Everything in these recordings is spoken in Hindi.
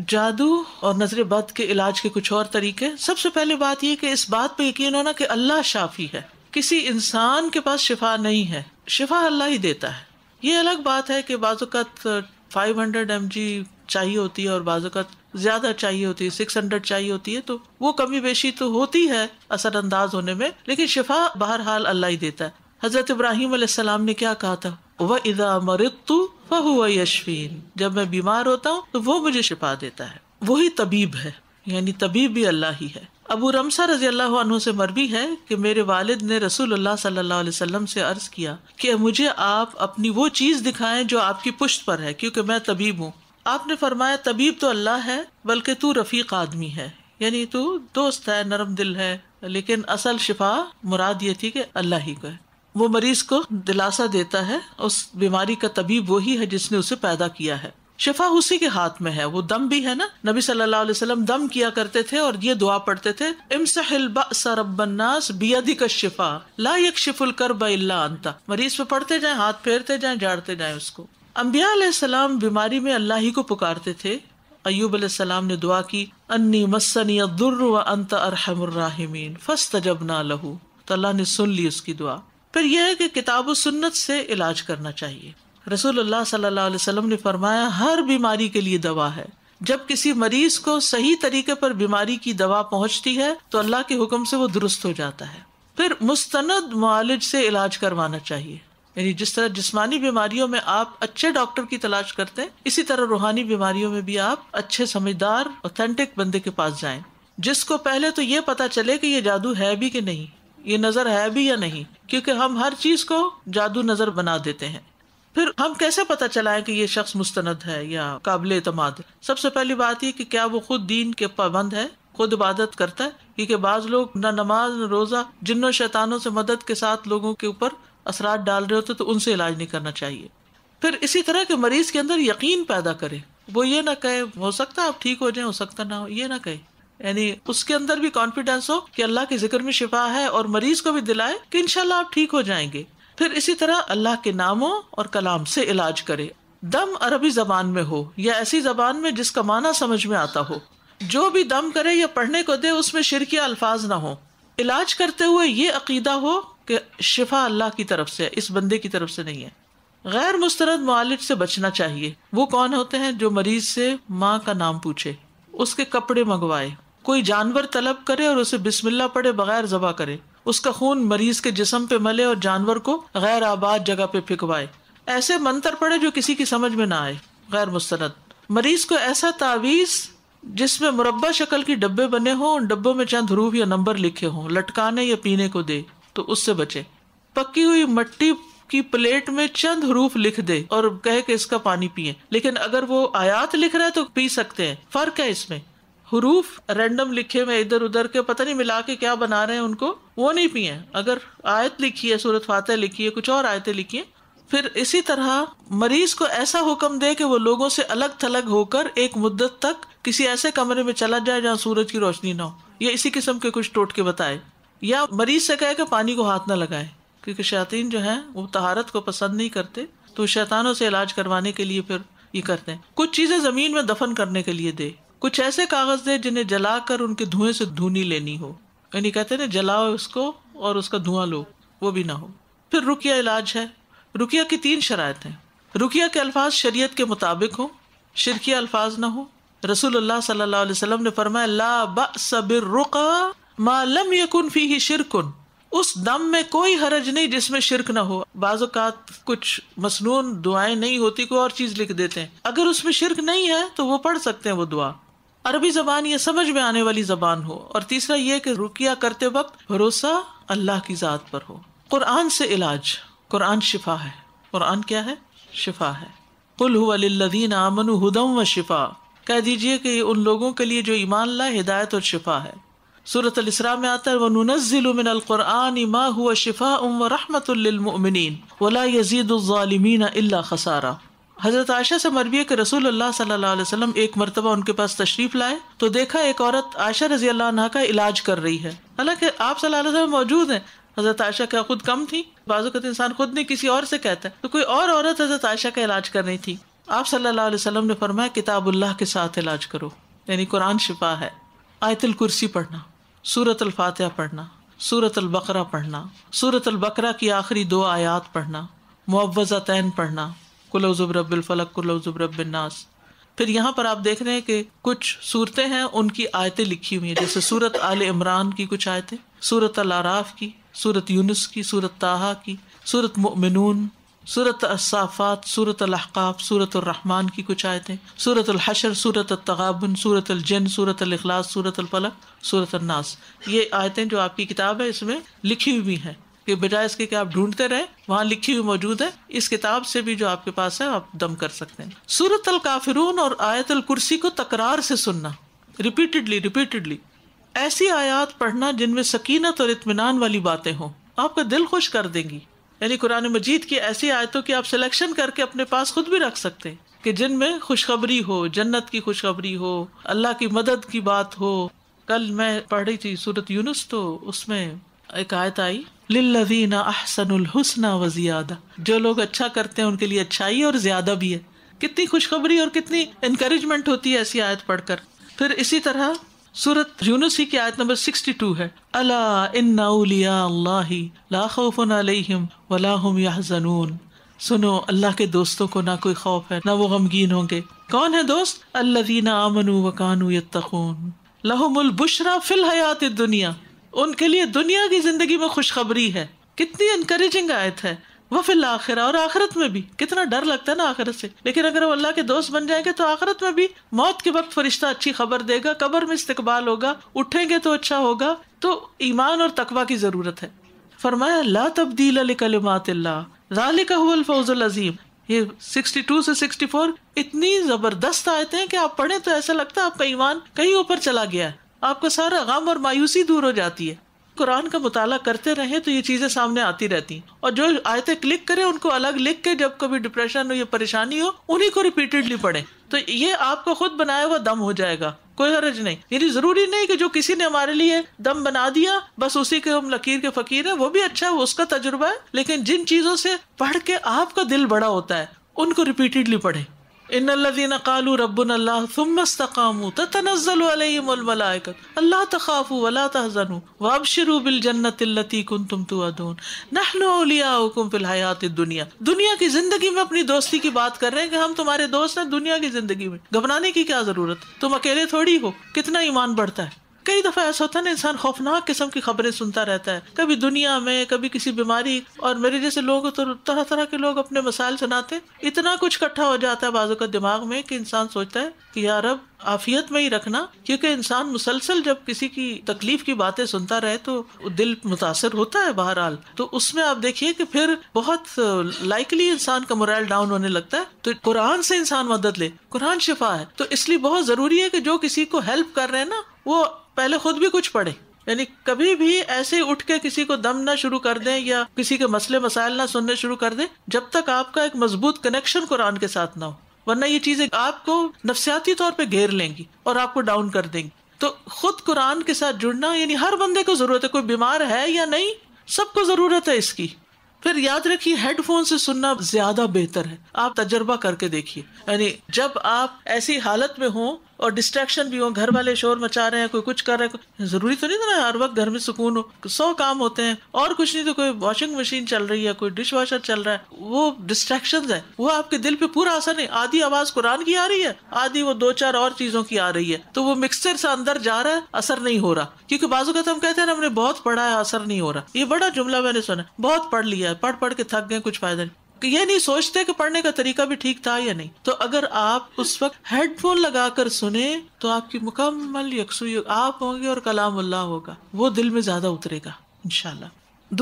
जादू और नजर बद के इलाज के कुछ और तरीके सबसे पहले बात यह कि इस बात पे यकीन होना कि अल्लाह शाफी है किसी इंसान के पास शिफा नहीं है शिफा अल्लाह ही देता है ये अलग बात है कि बाजुकत फाइव हंड्रेड एम जी चाहिए होती है और बाजुकत ज्यादा चाहिए होती है सिक्स हंड्रेड चाहिए होती है तो वो कमी बेशी तो होती है असरअंदाज होने में लेकिन शिफा बहरहाल अल्लाह ही देता है हजरत इब्राहिम ने क्या कहा था वह इदा मरित फहुआ यशवीन जब मैं बीमार होता हूँ तो वो मुझे शिफा देता है वही तबीब है यानी तबीब भी अल्लाह ही है अबू रमसा रजी अल्लाह अनहु से मरवी है कि मेरे वालिद ने रसूल अल्लाह सल्लल्लाहु अलैहि वसल्लम से अर्ज किया कि मुझे आप अपनी वो चीज दिखाएं जो आपकी पुश्त पर है क्योंकि मैं तबीब हूँ आपने फरमाया तबीब तो अल्लाह है बल्कि तू रफीक आदमी है यानी तू दोस्त है नरम दिल है लेकिन असल शिफा मुराद ये थी कि अल्लाह ही को है वो मरीज को दिलासा देता है उस बीमारी का तबीब वही है जिसने उसे पैदा किया है शिफा उसी के हाथ में है वो दम भी है ना नबी सल्लल्लाहु अलैहि वसल्लम दम किया करते थे और ये दुआ पढ़ते थे शिफा ला यकशिफुल करबा इल्ला अंता मरीज पे पढ़ते जाएं हाथ फेरते जाएं झाड़ते जाएं उसको अम्बिया बीमारी में अल्लाह ही को पुकारते थे अयुब सलाम ने दुआ की अन्नी मसनी अंत अरहमर फस्त जब ना लहू तो अल्लाह ने सुन ली उसकी दुआ फिर यह है कि किताब सुन्नत से इलाज करना चाहिए रसूल सल्लल्लाहु अलैहि वसल्लम ने फरमाया हर बीमारी के लिए दवा है जब किसी मरीज को सही तरीके पर बीमारी की दवा पहुंचती है तो अल्लाह के हुक्म से वो दुरुस्त हो जाता है फिर मुस्तंद मालिज से इलाज करवाना चाहिए यानी जिस तरह जिस्मानी बीमारियों में आप अच्छे डॉक्टर की तलाश करते हैं इसी तरह रूहानी बीमारियों में भी आप अच्छे समझदार ऑथेंटिक बंदे के पास जाए जिसको पहले तो ये पता चले कि ये जादू है भी कि नहीं ये नज़र है भी या नहीं क्योंकि हम हर चीज़ को जादू नज़र बना देते हैं फिर हम कैसे पता चलाए कि ये शख्स मुस्तंद है या काबिल अतमाद सबसे पहली बात ये कि क्या वो खुद दीन के पाबंद है खुद इबादत करता है क्योंकि बाज लोग न नमाज न रोज़ा जिन्नों शैतानों से मदद के साथ लोगों के ऊपर असरात डाल रहे होते तो उनसे इलाज नहीं करना चाहिए फिर इसी तरह के मरीज के अंदर यकीन पैदा करे वो ये ना कहे हो सकता है आप ठीक हो जाए हो सकता ना हो ये ना कहे यानी उसके अंदर भी कॉन्फिडेंस हो कि अल्लाह के जिक्र में शिफा है और मरीज को भी दिलाए कि इनशाला आप ठीक हो जाएंगे फिर इसी तरह अल्लाह के नामों और कलाम से इलाज करे दम अरबी जबान में हो या ऐसी जबान में जिसका माना समझ में आता हो जो भी दम करे या पढ़ने को दे उसमें शिरकिया अल्फाज ना हो इलाज करते हुए ये अकीदा हो कि शिफा अल्लाह की तरफ से है इस बंदे की तरफ से नहीं है गैर मुस्तरद मालिक से बचना चाहिए वो कौन होते हैं जो मरीज से माँ का नाम पूछे उसके कपड़े मंगवाए कोई जानवर तलब करे और उसे बिस्मिल्ला पड़े बगैर जबा करे उसका खून मरीज के जिसम पे मले और जानवर को गैर आबाद जगह पे फिकवाए ऐसे मंत्र पढ़े जो किसी की समझ में ना आए गैर मुस्त मरीज को ऐसा तावीज़ जिसमें मुरबा शक्ल की डब्बे बने हों उन डब्बों में चंद ध्रुव या नंबर लिखे हों लटकाने या पीने को दे तो उससे बचे पक्की हुई मट्टी की प्लेट में चंद हरूफ लिख दे और कहे कि इसका पानी पिए लेकिन अगर वो आयात लिख रहा है तो पी सकते हैं फर्क है इसमें हरूफ रैंडम लिखे हुए इधर उधर के पता नहीं मिला के क्या बना रहे हैं उनको वो नहीं पिए अगर आयत लिखी है सूरत फातह लिखी है कुछ और आयतें लिखी है फिर इसी तरह मरीज को ऐसा हुक्म दे कि वो लोगों से अलग थलग होकर एक मुद्दत तक किसी ऐसे कमरे में चला जाए जहाँ सूरज की रोशनी ना हो या इसी किस्म के कुछ टोटके बताए या मरीज से कहे कि पानी को हाथ ना लगाए क्योंकि शैतान जो है वो तहारत को पसंद नहीं करते तो शैतानों से इलाज करवाने के लिए फिर ये करते हैं कुछ चीजें जमीन में दफन करने के लिए दे कुछ ऐसे कागज दे जिन्हें जलाकर उनके धुएं से धुनी लेनी हो यानी कहते ना जलाओ उसको और उसका धुआं लो वो भी ना हो फिर रुकिया इलाज है रुकिया की तीन शरात हैं रुकिया के अल्फाज शरीयत के मुताबिक हो शिरकिया अल्फाज ना हो रसूलुल्लाह सल्लल्लाहु अलैहि वसल्लम ने फरमाया ला बसबिर यकुन शिरकुन उस दम में कोई हरज नहीं जिसमें शिरक ना हो बाजात कुछ मसनून दुआएं नहीं होती कोई और चीज लिख देते हैं अगर उसमें शिरक नहीं है तो वो पढ़ सकते हैं वो दुआ अरबी जबान ये समझ में आने वाली जबान हो और तीसरा ये कि रुकिया करते वक्त भरोसा अल्लाह की ज़ात पर हो कुरान से इलाज कुरान शिफा है कुरान क्या है शिफा है कुल हुदीन आमन हदम व शिफा कह दीजिए कि उन लोगों के लिए जो ईमान ला हिदायत और शिफा है सूरत अलसरा में आता है वनुनज़िलमिनकुरान इमा हुआ शिफा उम रहमतमिन वला यजीदालमीन अल्ला खसारा हज़रत आयशा से मरबी के रसूल अल्लाह सल्लाम एक मरतबा उनके पास तशरीफ़ लाए तो देखा एक औरत आयशा रजी अल्लाह का इलाज कर रही है हालांकि आप सल्लाम मौजूद है हज़रत आयशा क्या खुद कम थी बाजूकत इंसान खुद ने किसी और से कहता है तो कोई और औरत हज़रत आयशा का इलाज कर रही थी आप सल्लाम ने फरमाया किताबुल्लाह के साथ इलाज करो यानी कुरान शिफा है आयतल कुर्सी पढ़ना सूरत अल पढ़ना सूरत अलबकरा पढ़ना सूरत अलबकरा की आखिरी दो आयात पढ़ना मुआवजा तैन पढ़ना कुलजुबरबिलफलकुलजुबरबिलनास फिर यहाँ पर आप देख रहे हैं कि कुछ सूरतें हैं उनकी आयतें लिखी हुई हैं जैसे सूरत आल इमरान की कुछ आयतें सूरत अल आराफ की सूरत यूनुस की सूरत ताहा की सूरत ममिनून सूरत असाफ़ात सूरत अलहकाफ़ सूरत रहमान की कुछ आयतें सूरत अलहशर सूरत तगाबन सूरत अलजन सूरत अलखलास सूरत अलफलक सूरत अन्नास ये आयतें जो आपकी किताब है इसमें लिखी हुई हैं कि बजाय इसके कि आप ढूंढते रहे वहाँ लिखी हुई मौजूद है इस किताब से भी जो आपके पास है आप दम कर सकते हैं सूरत अल काफिरून और आयत अल कुर्सी को तकरार से सुनना रिपीटेडली रिपीटेडली ऐसी आयात पढ़ना जिनमें सकीनत और इतमान वाली बातें हों आपका दिल खुश कर देंगी यानी कुरान मजीद की ऐसी आयतों की आप सिलेक्शन करके अपने पास खुद भी रख सकते हैं कि जिनमें खुशखबरी हो जन्नत की खुशखबरी हो अल्लाह की मदद की बात हो कल मैं पढ़ रही थी सूरत यूनुस तो उसमें एक आयत आई लिल्लवीना अहसनुल हुसना व ज़ियादा जो लोग अच्छा करते हैं उनके लिए अच्छाई और ज़्यादा भी है कितनी खुशखबरी और कितनी इनक्रेजमेंट होती है ऐसी आयत पढ़कर फिर इसी तरह सूरत यूनुसी की आयत नंबर 62 है अला इन्ना औलिया अल्लाह ला खौफुन अलैहिम वला हुम यहजनून सुनो अल्लाह के दोस्तों को ना कोई खौफ है ना वो गमगीन होंगे कौन है दोस्त अल्लवीना आमनु व कानू यत्तखून लहुमुल बुशरा फिल हयात दुनिया उनके लिए दुनिया की जिंदगी में खुशखबरी है कितनी इनकरेजिंग आयत है वह फिर आखिरा और आखिरत में भी कितना डर लगता है ना आखिरत से लेकिन अगर वो अल्लाह के दोस्त बन जाएंगे तो आखिरत में भी मौत के वक्त फरिश्ता अच्छी खबर देगा कबर में इस्तकबाल होगा उठेंगे तो अच्छा होगा तो ईमान और तकवा की जरूरत है फरमाया ला तब्दील कलिमात फौजुल अजीम ये 62 से 64 इतनी जबरदस्त आयतें हैं कि आप पढ़े तो ऐसा लगता है आपका ईमान कहीं ऊपर चला गया है आपका सारा गम और मायूसी दूर हो जाती है कुरान का मुताला करते रहें तो ये चीज़ें सामने आती रहती और जो आयतें क्लिक करें उनको अलग लिख के जब कभी डिप्रेशन हो या परेशानी हो उन्हीं को रिपीटेडली पढ़े तो ये आपका खुद बनाया हुआ दम हो जाएगा कोई हरज नहीं यानी जरूरी नहीं कि जो किसी ने हमारे लिए दम बना दिया बस उसी के हम लकीर के फकीर है वो भी अच्छा है उसका तजुर्बा है लेकिन जिन चीज़ों से पढ़ के आपका दिल बड़ा होता है उनको रिपीटेडली पढ़ें दुनिया की जिंदगी में अपनी दोस्ती की बात कर रहे हैं कि हम तुम्हारे दोस्त हैं दुनिया की जिंदगी में घबराने की क्या जरूरत तुम अकेले थोड़ी हो कितना ईमान बढ़ता है कई दफा ऐसा होता है ना इंसान खौफनाक किस्म की खबरें सुनता रहता है कभी दुनिया में कभी किसी बीमारी और मेरे जैसे लोग तो तरह तरह के लोग अपने मसाइल सुनाते इतना कुछ इकट्ठा हो जाता है बाजू का दिमाग में कि इंसान सोचता है कि यार अब आफियत में ही रखना क्योंकि इंसान मुसलसल जब किसी की तकलीफ की बातें सुनता रहे तो दिल मुतासर होता है बहरहाल तो उसमें आप देखिए कि फिर बहुत लाइकली इंसान का मोरल डाउन होने लगता है तो कुरान से इंसान मदद ले कुरान शिफा है तो इसलिए बहुत जरूरी है कि जो किसी को हेल्प कर रहे हैं ना वो पहले खुद भी कुछ पढ़े यानी कभी भी ऐसे उठ के किसी को दम ना शुरू कर दें या किसी के मसले मसाइल ना सुनने शुरू कर दें जब तक आपका एक मजबूत कनेक्शन कुरान के साथ ना हो वरना ये चीजें आपको नफसियाती तौर पे घेर लेंगी और आपको डाउन कर देंगी तो खुद कुरान के साथ जुड़ना यानी हर बंदे को जरूरत है कोई बीमार है या नहीं सबको जरूरत है इसकी फिर याद रखिए हेडफोन से सुनना ज्यादा बेहतर है आप तजर्बा करके देखिए यानी जब आप ऐसी हालत में हो और डिस्ट्रैक्शन भी हो घर वाले शोर मचा रहे हैं कोई कुछ कर रहे हैं जरूरी तो नहीं था ना हर वक्त घर में सुकून हो सौ काम होते हैं और कुछ नहीं तो कोई वॉशिंग मशीन चल रही है कोई डिश वॉशर चल रहा है वो डिस्ट्रैक्शन है वो आपके दिल पे पूरा असर नहीं आधी आवाज कुरान की आ रही है आधी वो दो चार और चीजों की आ रही है तो वो मिक्सचर से अंदर जा रहा है असर नहीं हो रहा क्योंकि बाजू का तो हम कहते हैं हमने बहुत पढ़ा है असर नहीं हो रहा ये बड़ा जुमला मैंने सुना बहुत पढ़ लिया है पढ़ पढ़ के थक गए कुछ फायदा नहीं ये नहीं सोचते कि पढ़ने का तरीका भी ठीक था या नहीं तो अगर आप उस वक्त हेडफोन लगाकर सुने तो आपकी मुकम्मल यकसुई आप होंगे और कलाम अल्लाह होगा वो दिल में ज्यादा उतरेगा इनशाला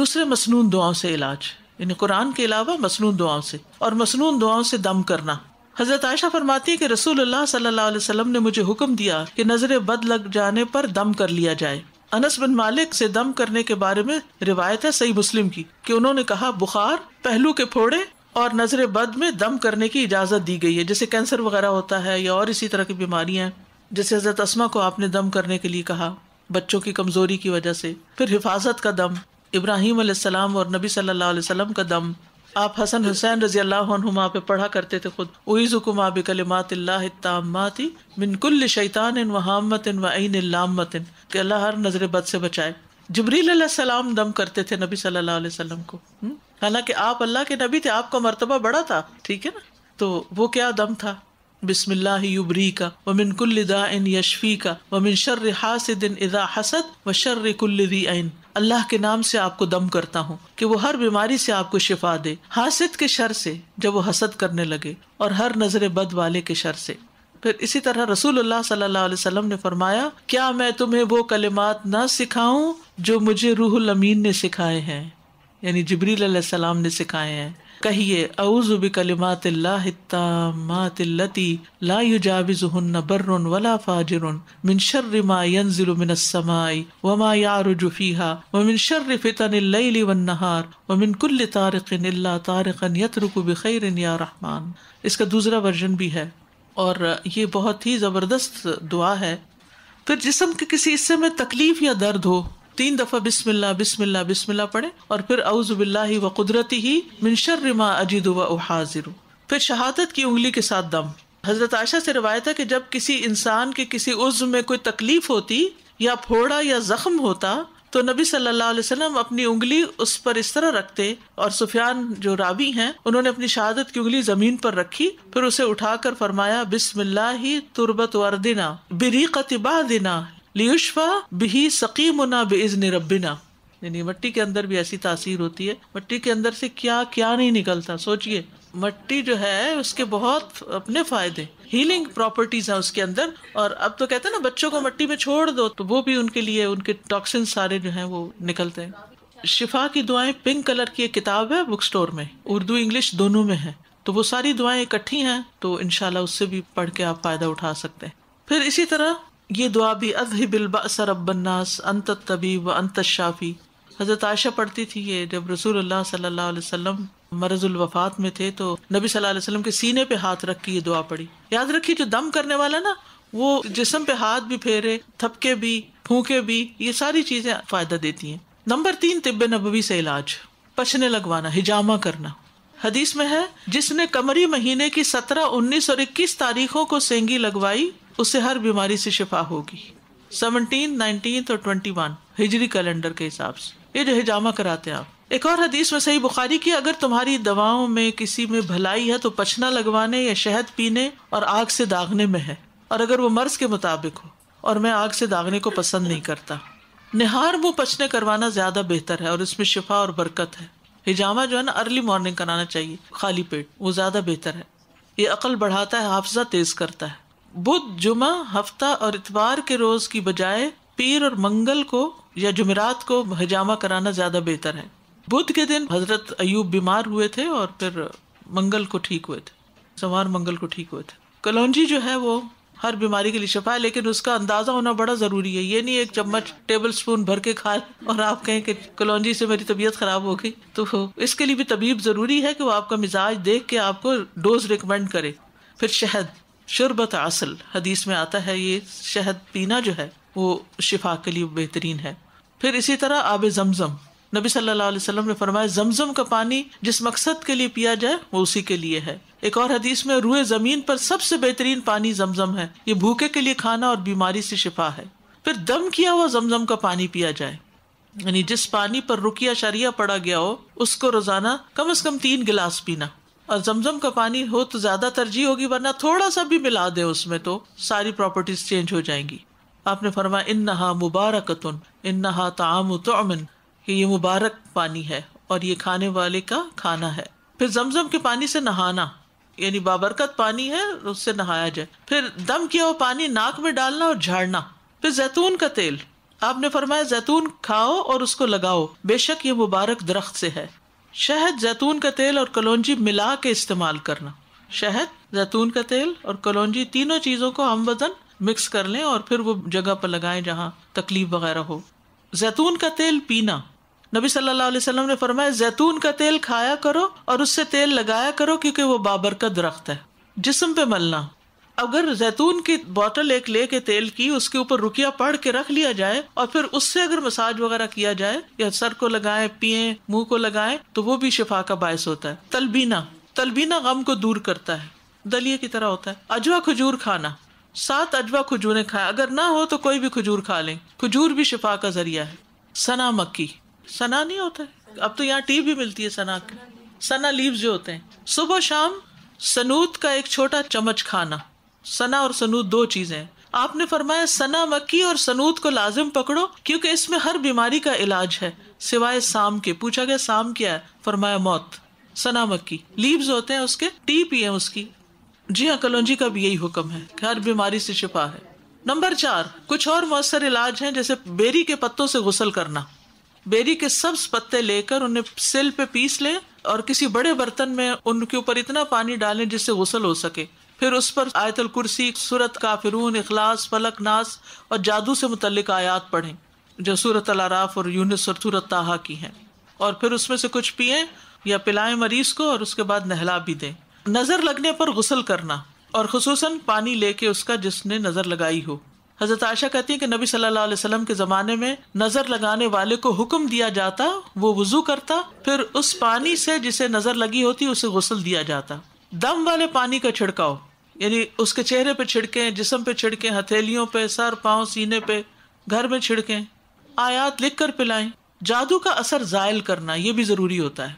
दूसरे मसनून दुआओं से इलाज यानी कुरान के अलावा मसनून दुआओं से और मसनून दुआओं से दम करना हजरत आयशा फरमाती है कि रसूल सल्लल्लाहु अलैहि वसल्लम ने मुझे हुक्म दिया कि नजर बद लग जाने पर दम कर लिया जाए अनस बिन मालिक से दम करने के बारे में रिवायत है सही मुस्लिम की कि उन्होंने कहा बुखार पहलू के फोड़े और नजर बद में दम करने की इजाजत दी गई है जैसे कैंसर वगैरह होता है या और इसी तरह की बीमारियां जैसे हजरत असमा को आपने दम करने के लिए कहा बच्चों की कमजोरी की वजह से फिर हिफाजत का दम इब्राहिम और नबी सल्लाम का दम आप हसन हुसैन रजी अल्लाह पे पढ़ा करते थे खुद उइजुकुमा बिकलिमात तामाती मिनकुल शैतान वहामत इन वन इन के अल्लाह हर नजर बद से बचाए जबरील सलाम दम करते थे नबी सल्लाम को हालांकि आप अल्लाह के नबी थे आपका मरतबा बड़ा था ठीक है ना तो वो क्या दम था बिस्मिल्लाबरी का व मिनकुल्लिदा इन यशफी का व मिन शर्र हासिदिन इदा हसद व शर्र कुल्लदी आइन अल्लाह के नाम से आपको दम करता हूँ कि वो हर बीमारी से आपको शिफा दे हासिद के शर से जब वो हसद करने लगे और हर नजर बद वाले के शर से फिर इसी तरह रसूल सल्लल्लाहु अलैहि वसल्लम ने फरमाया क्या मैं तुम्हें वो कलिमात ना सिखाऊं जो मुझे रूहुल अमीन ने सिखाए हैं यानी जबरील ने सिखाए हैं कहिए अउज़ुब कलिमात मातिल्लती ला युजाविजुहन्न बर्रुन वला फाजिरुन मिन शर्रि व मा यारुजु फीहा व मिन शर्रि फितन الليل والنهار व मिन कुल्लि तारिकिन इल्ला तारिकन यतरुकु या रहमान इसका दूसरा वर्जन भी है और ये बहुत ही ज़बरदस्त दुआ है फिर जिसम के किसी हिस्से में तकलीफ या दर्द हो तीन दफा बिस्मिल्ला बिस्मिल्ला बिस्मिल्ला पढ़े और फिर अउजुबिल्ला व कुदरती ही मिनशर मा अजीद व हाजिर फिर शहादत की उंगली के साथ दम हजरत आयशा से रवायत है कि जब किसी इंसान के किसी उज्व में कोई तकलीफ होती या फोड़ा या जख्म होता तो नबी सल्लल्लाहु अलैहि वसल्लम अपनी उंगली उस पर इस तरह रखते और सुफियान जो रावी हैं उन्होंने अपनी शहादत की उंगली जमीन पर रखी फिर उसे उठाकर फरमाया बिस्मिल्लाह तुरबत वर्दिना बिरीकत बादिना लियुशफा बिही सकीमुना बेजन रबिना यानी मट्टी के अंदर भी ऐसी तासीर होती है मट्टी के अंदर से क्या क्या नहीं निकलता सोचिए मट्टी जो है उसके बहुत अपने फायदे हीलिंग प्रॉपर्टीज हैं उसके अंदर और अब तो कहते हैं ना बच्चों को मट्टी में छोड़ दो तो वो भी उनके लिए उनके टॉक्सिन सारे जो हैं वो निकलते हैं शिफा की दुआएं पिंक कलर की एक किताब है बुक स्टोर में उर्दू इंग्लिश दोनों में है तो वो सारी दुआएं इकट्ठी हैं तो इनशाला उससे भी पढ़ के आप फायदा उठा सकते हैं फिर इसी तरह ये दुआ भी अजहिबिलबासर अब्बन्नास अंत तबी व अंत शाफ़ी हज़रत आयशा पढ़ती थी ये जब रसूल अल्लाह सल्लल्लाहु अलैहि वसल्लम मरजुल वफात में थे तो नबी सल्लल्लाहु अलैहि वसल्लम के सीने पे हाथ रख के ये दुआ पड़ी याद रखिए जो दम करने वाला ना वो जिसम पे हाथ भी फेरे थपके भी फूके भी ये सारी चीज़ें फ़ायदा देती हैं नंबर तीन तिब नबी से इलाज पचने लगवाना हिजामा करना हदीस में है जिसने कमरी महीने की सत्रह उन्नीस और इक्कीस तारीखों को सेंगी लगवाई उससे हर बीमारी से शिफा होगी सेवनटीन नाइनटीन और ट्वेंटी वन हिजरी कैलेंडर के हिसाब से ये जो हिजामा कराते हैं आप एक और हदीस में सही बुखारी की अगर तुम्हारी दवाओं में किसी में भलाई है तो पछना लगवाने या शहद पीने और आग से दागने में है और अगर वो मर्ज के मुताबिक हो और मैं आग से दागने को पसंद नहीं करता निहार मुँह पछने करवाना ज्यादा बेहतर है और इसमें शिफा और बरकत है हिजामा जो है ना अर्ली मॉर्निंग कराना चाहिए खाली पेट वो ज्यादा बेहतर है ये अकल बढ़ाता है हाफजा तेज करता है बुध जुमा हफ्ता और इतवार के रोज की बजाय पीर और मंगल को या जुमेरात को हजामा कराना ज्यादा बेहतर है बुध के दिन हजरत अयूब बीमार हुए थे और फिर मंगल को ठीक हुए थे सवार मंगल को ठीक हुए थे कलौजी जो है वो हर बीमारी के लिए शफा है लेकिन उसका अंदाजा होना बड़ा जरूरी है ये नहीं एक चम्मच टेबल स्पून भर के खा और आप कहें कि कलौजी से मेरी तबीयत खराब हो गई तो इसके लिए भी तबीब जरूरी है कि वो आपका मिजाज देख के आपको डोज रिकमेंड करे फिर शहद शरबत असल हदीस में आता है ये शहद पीना जो है वो शिफा के लिए बेहतरीन है फिर इसी तरह आब जमजम नबी सल्लल्लाहु अलैहि वसल्लम ने फरमाया जमजम का पानी जिस मकसद के लिए पिया जाए वो उसी के लिए है एक और हदीस में रुए जमीन पर सबसे बेहतरीन पानी जमजम है ये भूखे के लिए खाना और बीमारी से शिफा है फिर दम किया हुआ जमजम का पानी पिया जाए यानी जिस पानी पर रुकिया शरिया पड़ा गया हो उसको रोजाना कम अज कम तीन गिलास पीना और जमजम का पानी हो तो ज्यादा तरजीह होगी वरना थोड़ा सा भी मिला दे उसमें तो सारी प्रॉपर्टीज चेंज हो जाएंगी आपने फरमाया इन नहा मुबारकतुन इन नहा ताम तोमन कि ये मुबारक पानी है और ये खाने वाले का खाना है फिर जमजम के पानी से नहाना यानी बाबरकत पानी है उससे नहाया जाए फिर दम किया हुआ पानी नाक में डालना और झाड़ना फिर जैतून का तेल आपने फरमाया जैतून खाओ और उसको लगाओ बेशक ये मुबारक दरख्त से है शहद जैतून का तेल और कलौजी मिला के इस्तेमाल करना शहद जैतून का तेल और कलौजी तीनों चीज़ों को हम वजन मिक्स कर लें और फिर वो जगह पर लगाएं जहाँ तकलीफ वगैरह हो जैतून का तेल पीना नबी सल्लल्लाहु अलैहि वसल्लम ने फरमाया जैतून का तेल खाया करो और उससे तेल लगाया करो क्योंकि वो बाबर का दरख्त है जिसम पे मलना अगर जैतून की बोतल एक ले के तेल की उसके ऊपर रुकिया पढ़ के रख लिया जाए और फिर उससे अगर मसाज वगैरह किया जाए या सर को लगाए पिए मुंह को लगाए तो वो भी शिफा का बायस होता है तलबीना तलबीना गम को दूर करता है दलिये की तरह होता है अजवा खजूर खाना सात अजवा खजूरें खाए अगर ना हो तो कोई भी खजूर खा लें खजूर भी शिफा का जरिया है सना मक्की सना नहीं होता है अब तो यहाँ टी भी मिलती है सना की सना लीव जो होते हैं सुबह शाम सनूत का एक छोटा चम्मच खाना सना और सनूद दो चीजें हैं आपने फरमाया सना मक्की और सनूद को लाजिम पकड़ो क्योंकि इसमें हर बीमारी का इलाज है सिवाय साम के पूछा गया साम क्या है फरमाया मौत सना मक्की लीव्स होते हैं उसके टी ही है उसकी जी हाँ कलौजी का भी यही हुक्म है हर बीमारी से छिपा है नंबर चार कुछ और मौसर इलाज हैं जैसे बेरी के पत्तों से गुसल करना बेरी के सब पत्ते लेकर उन्हें सिल पे पीस लें और किसी बड़े बर्तन में उनके ऊपर इतना पानी डालें जिससे गुसल हो सके फिर उस पर आयतल कुर्सी सूरत काफिरून इखलास फलक नास और जादू से मुतलक आयात पढ़ें जो सूरत अलाराफ और यूनिस और सूरत ताहा की हैं और फिर उसमें से कुछ पिए या पिलाएं मरीज को और उसके बाद नहला भी दें नज़र लगने पर गसल करना और खसूस पानी लेके उसका जिसने नज़र लगाई हो हज़रत आयशा कहती है कि नबी सल्लल्लाहु अलैहि वसल्लम के ज़माने में नज़र लगाने वाले को हुक्म दिया जाता वो वज़ू करता फिर उस पानी से जिसे नज़र लगी होती उसे गसल दिया जाता दम वाले पानी का छिड़काव यानी उसके चेहरे पे छिड़कें जिसम पे छिड़कें हथेलियों पे सर पाओ सीने पे घर में छिड़कें आयात लिख कर पिलाएं जादू का असर जायल करना ये भी ज़रूरी होता है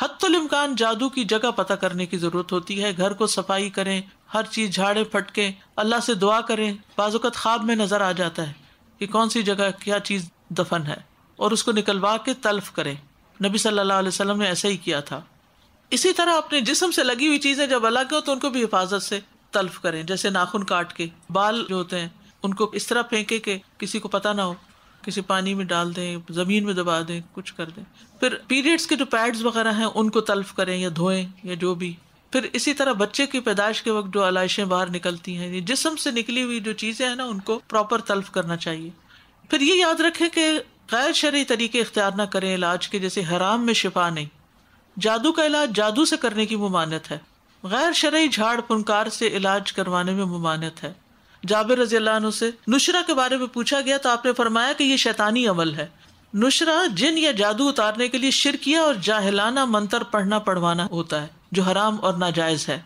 हतुलमकान जादू की जगह पता करने की ज़रूरत होती है घर को सफाई करें हर चीज़ झाड़े फटके अल्लाह से दुआ करें बाजुकत ख्वाब में नज़र आ जाता है कि कौन सी जगह क्या चीज़ दफन है और उसको निकलवा के तल्फ करें नबी सल्लल्लाहु अलैहि वसल्लम ने ऐसा ही किया था इसी तरह अपने जिसम से लगी हुई चीज़ें जब अलग हो तो उनको भी हिफाजत से तल्फ करें जैसे नाखून काट के बाल जो होते हैं उनको इस तरह फेंके के किसी को पता ना हो किसी पानी में डाल दें ज़मीन में दबा दें कुछ कर दें फिर पीरियड्स के जो पैड्स वगैरह हैं उनको तल्फ करें या धोएं या जो भी फिर इसी तरह बच्चे की पैदाइश के वक्त जो आलाइशें बाहर निकलती हैं ये जिसम से निकली हुई जो चीज़ें हैं ना उनको प्रॉपर तल्फ करना चाहिए फिर ये याद रखें कि गैर शर्य तरीके इख्तियार ना करें इलाज के जैसे हराम में शिफा नहीं जादू का इलाज जादू से करने की ममानत है गैर शरय झाड़ पुनकार से इलाज करवाने में ममानत है जाबिर रजी से नुशरा के बारे में पूछा गया तो आपने फरमाया कि यह शैतानी अमल है नुशरा जिन या जादू उतारने के लिए शिरकिया और जाहिलाना मंत्र पढ़ना पढ़वाना होता है जो हराम और नाजायज है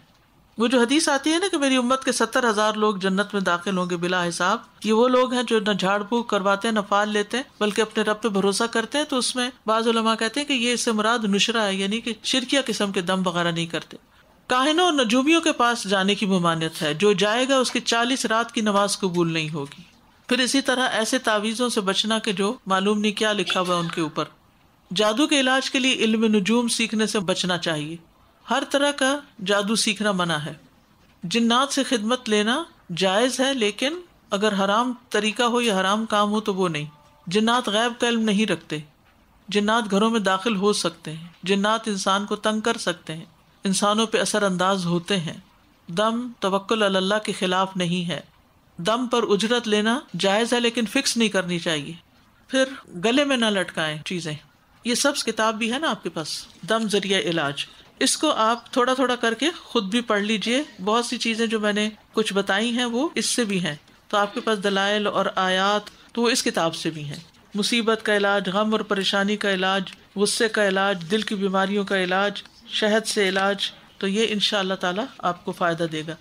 वो जो हदीस आती है ना कि मेरी उम्मत के सत्तर हजार लोग जन्नत में दाखिल होंगे बिला हिसाब ये वो लोग हैं जो न झाड़ फूक करवाते हैं न फाल लेते हैं बल्कि अपने रब पे भरोसा करते हैं तो उसमें बाज़ कहते हैं कि ये इसे मुराद नुशरा है यानी कि शिरकिया किस्म के दम वगैरह नहीं करते काहिनों और नजूबियों के पास जाने की ममानियत है जो जाएगा उसकी चालीस रात की नमाज कबूल नहीं होगी फिर इसी तरह ऐसे तावीज़ों से बचना के जो मालूम नहीं क्या लिखा हुआ उनके ऊपर जादू के इलाज के लिए इल्म नजूम सीखने से बचना चाहिए हर तरह का जादू सीखना मना है जिन्नात से खिदमत लेना जायज़ है लेकिन अगर हराम तरीका हो या हराम काम हो तो वो नहीं जिन्नात गैब का इल्म नहीं रखते जिन्नात घरों में दाखिल हो सकते हैं जिन्नात इंसान को तंग कर सकते हैं इंसानों पर असरअंदाज होते हैं दम तवक्ल अल्लाह के खिलाफ नहीं है दम पर उजरत लेना जायज़ है लेकिन फिक्स नहीं करनी चाहिए फिर गले में ना लटकाएं चीज़ें ये सब किताब भी है ना आपके पास दम जरिया इलाज इसको आप थोड़ा थोड़ा करके खुद भी पढ़ लीजिए बहुत सी चीज़ें जो मैंने कुछ बताई हैं वो इससे भी हैं तो आपके पास दलाइल और आयात तो वो इस किताब से भी हैं मुसीबत का इलाज गम और परेशानी का इलाज गुस्से का इलाज दिल की बीमारियों का इलाज शहद से इलाज तो ये इन ताला आपको फ़ायदा देगा